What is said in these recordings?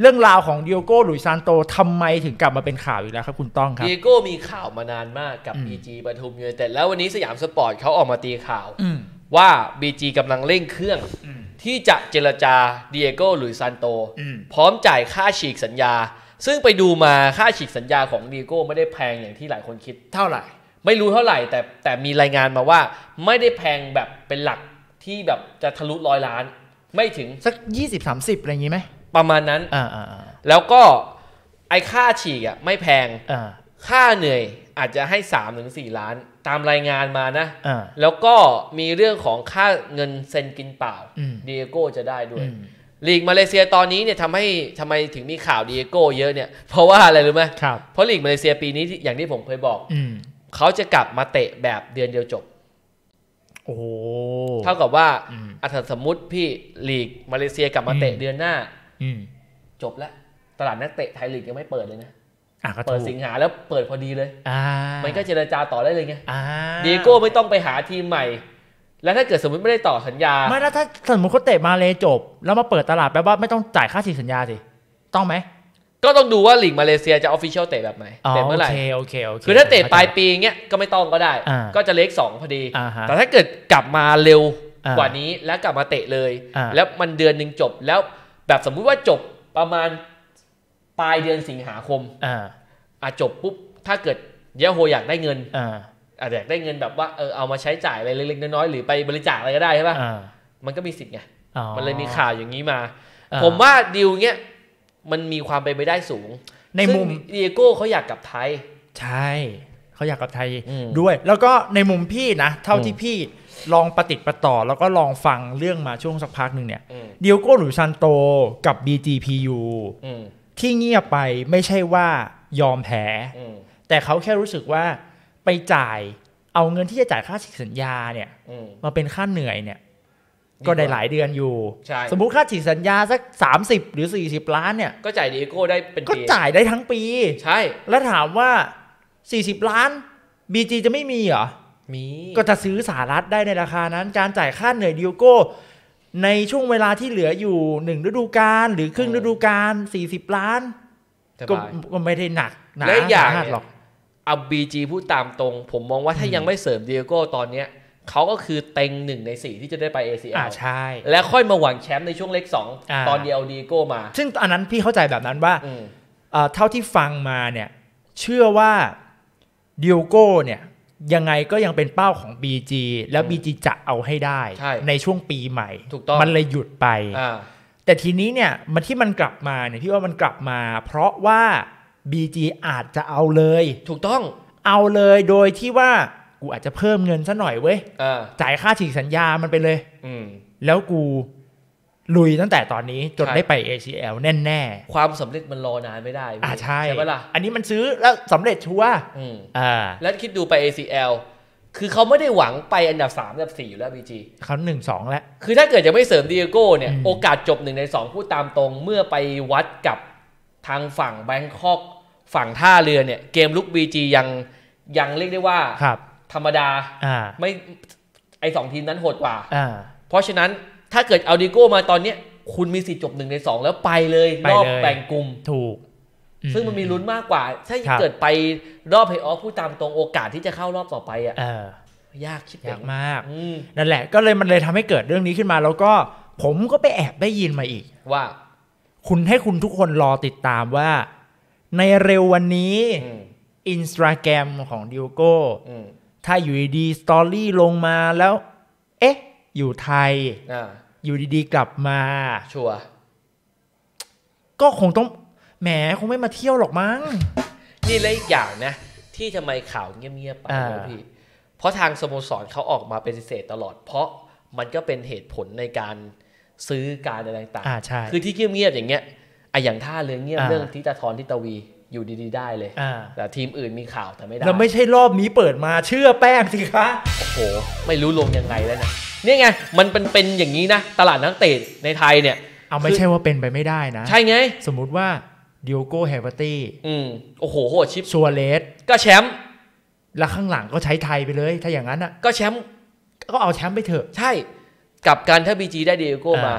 เรื่องราวของดิโอโก้หลุยซานโตทำไมถึงกลับมาเป็นข่าวอีกแล้วครับคุณต้องครับดิโก้มีข่าวมานานมากกับ BG ปทุมยูไนเต็ดแล้ววันนี้สยามสปอร์ตเขาออกมาตีข่าวว่า BG กำลังเร่งเครื่องที่จะเจรจาดิยอโก้หลุยซานโตพร้อมจ่ายค่าฉีกสัญญา ซึ่งไปดูมาค่าฉีกสัญญาของดิยอโก้ไม่ได้แพงอย่างที่หลายคนคิดเท่าไหร่ ไม่รู้เท่าไหร่ แต่แต่มีรายงานมาว่าไม่ได้แพงแบบเป็นหลักที่แบบจะทะลุร้อยล้าน ไม่ถึงสัก 20-30อะไรอย่างนี้ไหมประมาณนั้น แล้วก็ไอค่าฉีกอ่ะ ไม่แพง ค่าเหนื่อยอาจจะให้สามถึงสี่ล้าน ตามรายงานมานะอแล้วก็มีเรื่องของค่าเงินเซ็นกินเปล่าเดียโก้จะได้ด้วย ลีกมาเลเซียตอนนี้เนี่ยทำให้ทำไมถึงมีข่าวดีเอโก้เยอะเนี่ยเพราะว่าอะไรรู้ไหม เพราะลีกมาเลเซียปีนี้ อย่างที่ผมเคยบอกเขาจะกลับมาเตะแบบเดือนเดียวจบโอ้เท่ากับว่าอาสมมติพี่ลีกมาเลเซียกลับมาเตะเดือนหน้าจบแล้วตลาดนักเตะไทยลีกยังไม่เปิดเลยนะเปิดสิงหาแล้วเปิดพอดีเลยมันก็เจรจาต่อได้เลยไงดีโก้ไม่ต้องไปหาทีมใหม่ แล้วถ้าเกิดสมมติไม่ได้ต่อสัญญา ไม่แล้วถ้าสมมติเขาเตะมาเลยจบแล้วมาเปิดตลาดแปลว่าไม่ต้องจ่ายค่าสิสัญญาสิ ต้องไหม ก็ต้องดูว่าหลีกมาเลเซียจะออฟฟิเชียลเตะแบบไหน เตะเมื่อไหร่โอเคโอเค คือถ้าเตะปลายปีเงี้ยก็ไม่ต้องก็ได้ ก็จะเล็กสองพอดี แต่ถ้าเกิดกลับมาเร็วกว่านี้แล้วกลับมาเตะเลยแล้วมันเดือนหนึ่งจบแล้วแบบสมมุติว่าจบประมาณปลายเดือนสิงหาคมอ่าะจบปุ๊บถ้าเกิดเยโฮอยากได้เงินอ่าอาจจะอยากได้เงินแบบว่าเออเอามาใช้จ่ายอะไรเล็กๆน้อยๆหรือไปบริจาคอะไรก็ได้ใช่ป่ะมันก็มีสิทธิ์ไงมันเลยมีข่าวอย่างนี้มา ผมว่าดิวเนี้ยมันมีความเป็นไปได้สูง ในมุมเดียโก้เขาอยากกลับไทย ใช่เขาอยากกลับไทยด้วย แล้วก็ในมุมพี่นะเท่าที่พี่ลองปฏิติประต่อ แล้วก็ลองฟังเรื่องมาช่วงสักพักหนึ่งเนี่ยดดียโก้หรือซันโต กับ BGPU ที่เงียบไปไม่ใช่ว่ายอมแพ้แต่เขาแค่รู้สึกว่าไปจ่ายเอาเงินที่จะจ่ายค่าสัญญา เนี่ยมาเป็นค่าเหนื่อยเนี่ยก็ได้หลายเดือนอยู่ สมมุติค่าฉีกสัญญา สัก 30 หรือ 40 ล้านเนี่ย ก็จ่ายดีโก้ได้เป็นก็จ่ายได้ทั้งปี ใช่ แล้วถามว่า 40 ล้าน BG จะไม่มีเหรอมีก็จะซื้อสารัฐได้ในราคานั้น การจ่ายค่าเหนื่อยดีโกในช่วงเวลาที่เหลืออยู่หนึ่งฤดูกาลหรือครึ่งฤดูกาลสี่สิบล้านก็ก็ไม่ได้หนักหนาอย่างหรอกเอาบีจีพูดตามตรง ผมมองว่าถ้ายังไม่เสริมเดียโก้ตอนเนี้ยเขาก็คือเต็งหนึ่งในสี่ที่จะได้ไปเอซีเอลใช่และค่อยมาหวังแชมป์ในช่วงเล็กสองตอนเดียวดีโก้มา ซึ่งอันนั้นพี่เข้าใจแบบนั้นว่า เท่าที่ฟังมาเนี่ยเชื่อว่าเดียโก้เนี่ยยังไงก็ยังเป็นเป้าของ BG แล้ว BG จะเอาให้ได้ใในช่วงปีใหม่ มันเลยหยุดไปแต่ทีนี้เนี่ยมันที่มันกลับมาเนี่ยพี่ว่ามันกลับมาเพราะว่า BG อาจจะเอาเลย ถูกต้องเอาเลยโดยที่ว่า กูอาจจะเพิ่มเงินซะหน่อยเว้ยจ่ายค่าฉีกสัญญามันไปเลยแล้วกูลุยตั้งแต่ตอนนี้จนได้ไป ACL แน่ๆความสำเร็จมันรอนานไม่ได้อ่าใช่ใช่ไหมล่ะอันนี้มันซื้อแล้วสำเร็จชัวอ่าแล้วคิดดูไป ACL คือเขาไม่ได้หวังไปอันดับ 3 อันดับ 4 อยู่แล้วบีจีเขาหนึ่งสองแล้ว คือถ้าเกิดจะไม่เสริมดีเอโก้เนี่ยโอกาสจบหนึ่งในสองพูดตามตรงเมื่อไปวัดกับทางฝั่งแบงคอก ฝั่งท่าเรือเนี่ยเกมลุกบีจียังยังเรียกได้ว่าธรรมดาไม่ไอสองทีมนั้นโหดกว่าเพราะฉะนั้นถ้าเกิดเอาดิโก้มาตอนเนี้ย คุณมีสิทธิ์จบหนึ่งในสองแล้วไปเลยรอบแบ่งกลุ่มถูก ซึ่งมันมีลุ้นมากกว่าถ้าเกิดไปรอบเพย์ออฟผู้ตามตรงโอกาสที่จะเข้ารอบต่อไปอ่ะยากคิดยากมาก นั่นแหละก็เลยมันเลยทำให้เกิดเรื่องนี้ขึ้นมาแล้วก็ ผมก็ไปแอบได้ยินมาอีก ว่า คุณให้คุณทุกคนรอติดตามว่า ในเร็ววันนี้ อินสตาแกรมของดิโก้ถ้าอยู่ดีสตอรี่ลงมาแล้ว เอ๊ะอยู่ไทยอยู่ดีๆ กลับมา ชัวก็คงต้องแหมคงไม่มาเที่ยวหรอกมั้งนี่เลยอีกอย่างนะ ที่ทำไมข่าวเงียบๆไปพี่เพราะทางสโมสรเขาออกมาเป็นเศษตลอดเพราะมันก็เป็นเหตุผลในการซื้อการอะไรต่างๆคือที่เงียบๆอย่างเงี้ยไออย่างท่าเรือเงียบเรื่องทิตาทรทิตาวีอยู่ดี ๆได้เลยแต่ทีมอื่นมีข่าวแต่ไม่ได้เราไม่ใช่รอบนี้เปิดมาเชื่อแป้งสิคะโอ้โห ไม่รู้ลงยังไงแล้วนะ่นี่ไง มันเป็นเป็นอย่างนี้นะ ตลาดนักเตะในไทยเนี่ย เอาไม่ใช่ว่าเป็นไปไม่ได้นะ ใช่ไง สมมุติว่าดิโอโกเฮเบอร์ตี้อืมโอ้โหโหชิปชัวเลสก็แชมป์แล้วข้างหลังก็ใช้ไทยไปเลย ถ้าอย่างนั้นอ่ะ ก็แชมป์ก็เอาแชมป์ไปเถอะ ใช่กับการถ้าบีจีได้ดิโอโกมา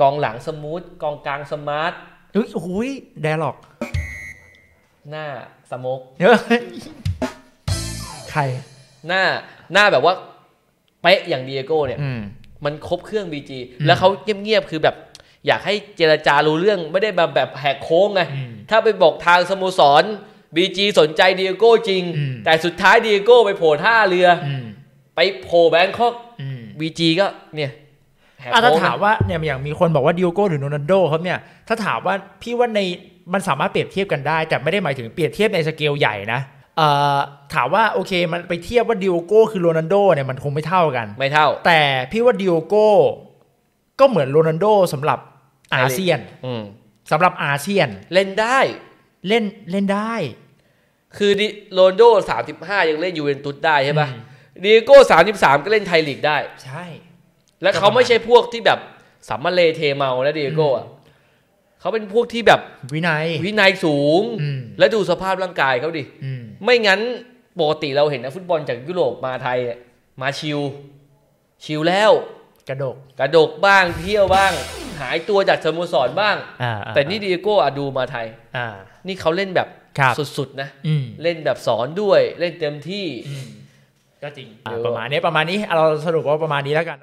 กองหลังสมูทกองกลางสมาร์ทเฮ้ยโอ้ยแดร็อก หน้าสมกเอใครหน้าหน้าแบบว่าป๊ะอย่างเดียโก้เนี่ยมันครบเครื่องบีจีแล้วเขาเงียบๆคือแบบ อยากให้เจรจารู้เรื่องไม่ได้มาแบบแหกโค้งไง ถ้าไปบอกทางสโมสรบีจีสนใจเดียโก้จริง แต่สุดท้ายเดียโก้ไปโผล่ท่าเรือ ไปโผล่แบงคอกบีจีก็เนี่ยอถ้าถามว่าเนี่ยอย่างมีคนบอกว่าดิโก้หรือโนนันโดครับเนี่ยถ้าถามว่าพี่ว่าในมันสามารถเปรียบเทียบกันได้ แต่ไม่ได้หมายถึงเปรียบเทียบในสเกลใหญ่นะถามว่าโอเคมันไปเทียบว่าดิโอโก้คือโรนันโดเนี่ยมันคงไม่เท่ากันไม่เท่า แต่พี่ว่าดิโอโก้ก็เหมือนโรนันโดสำหรับอาเซียนสำหรับอาเซียนเล่นได้เล่นเล่นได้ คือดิโรนโดสามสิบห้ายังเล่นยูเวนตุสได้ใช่ปะดิโก้สามสิบสามก็เล่นไทยลีกได้ ใช่ แล้วเขาไม่ใช่พวกที่แบบสามมาเลเทเมาแล้วดิโก้ะเขาเป็นพวกที่แบบวินัยวินัยสูง และดูสภาพร่างกายเขาดิอืไม่งั้นปกติเราเห็นนะ ฟุตบอลจากยุโรปมาไทย มาชิวชิวแล้ว กระดก กระดกบ้าง เที่ยวบ้าง หายตัวจากสโมสรบ้าง แต่นี่ดีโก้อดูมาไทยนี่เขาเล่นแบบสุดๆนะ เล่นแบบสอนด้วย เล่นเต็มที่ก็จริงประมาณนี้ประมาณนี้ เราสรุปว่าประมาณนี้แล้วกัน